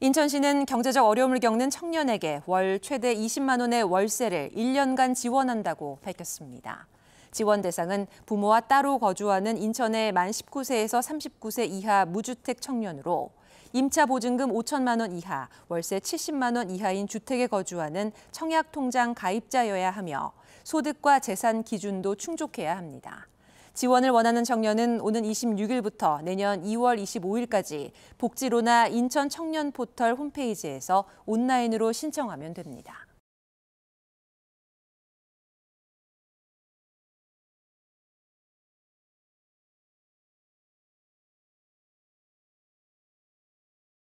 인천시는 경제적 어려움을 겪는 청년에게 월 최대 20만 원의 월세를 1년간 지원한다고 밝혔습니다. 지원 대상은 부모와 따로 거주하는 인천의 만 19세에서 39세 이하 무주택 청년으로 임차 보증금 5천만 원 이하, 월세 70만 원 이하인 주택에 거주하는 청약 통장 가입자여야 하며 소득과 재산 기준도 충족해야 합니다. 지원을 원하는 청년은 오는 26일부터 내년 2월 25일까지 복지로나 인천 청년 포털 홈페이지에서 온라인으로 신청하면 됩니다.